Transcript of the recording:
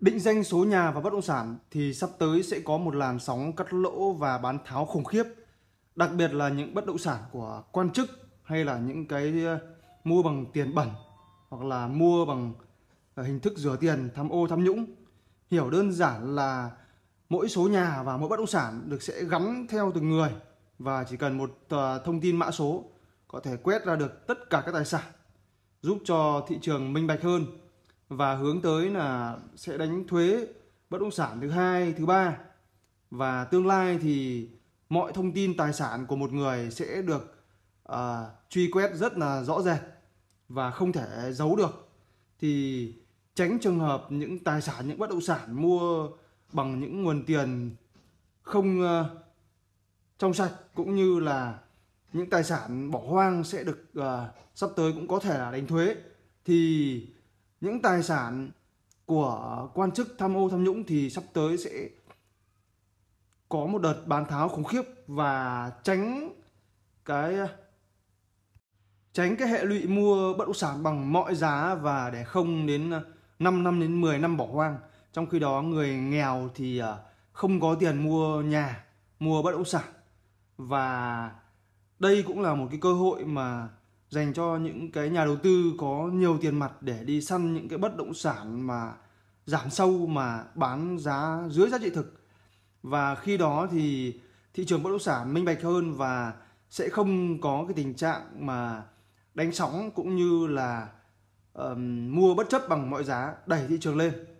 Định danh số nhà và bất động sản thì sắp tới sẽ có một làn sóng cắt lỗ và bán tháo khủng khiếp, đặc biệt là những bất động sản của quan chức hay là những cái ờ, mua bằng tiền bẩn hoặc là mua bằng ờ, hình thức rửa tiền tham ô tham nhũng. Hiểu đơn giản là mỗi số nhà và mỗi bất động sản được sẽ gắn theo từng người và chỉ cần một ờ, thông tin mã số có thể quét ra được tất cả các tài sản giúp cho thị trường minh bạch hơn và hướng tới là sẽ đánh thuế bất động sản thứ hai, thứ ba. Và tương lai thì mọi thông tin tài sản của một người sẽ được uh, truy quét rất là rõ rệt và không thể giấu được. Thì tránh trường hợp những tài sản những bất động sản mua bằng những nguồn tiền không uh, trong sạch cũng như là những tài sản bỏ hoang sẽ được uh, sắp tới cũng có thể là đánh thuế thì những tài sản của quan chức tham ô tham nhũng thì sắp tới sẽ có một đợt bán tháo khủng khiếp và tránh cái tránh cái hệ lụy mua bất động sản bằng mọi giá và để không đến 5 năm đến 10 năm bỏ hoang. Trong khi đó người nghèo thì à, không có tiền mua nhà, mua bất động sản. Và đây cũng là một cái cơ hội mà dành cho những cái nhà đầu tư có nhiều tiền mặt để đi săn những cái bất động sản mà giảm sâu mà bán giá dưới giá trị thực và khi đó thì thị trường bất động sản minh bạch hơn và sẽ không có cái tình trạng mà đánh sóng cũng như là um, mua bất chấp bằng mọi giá đẩy thị trường lên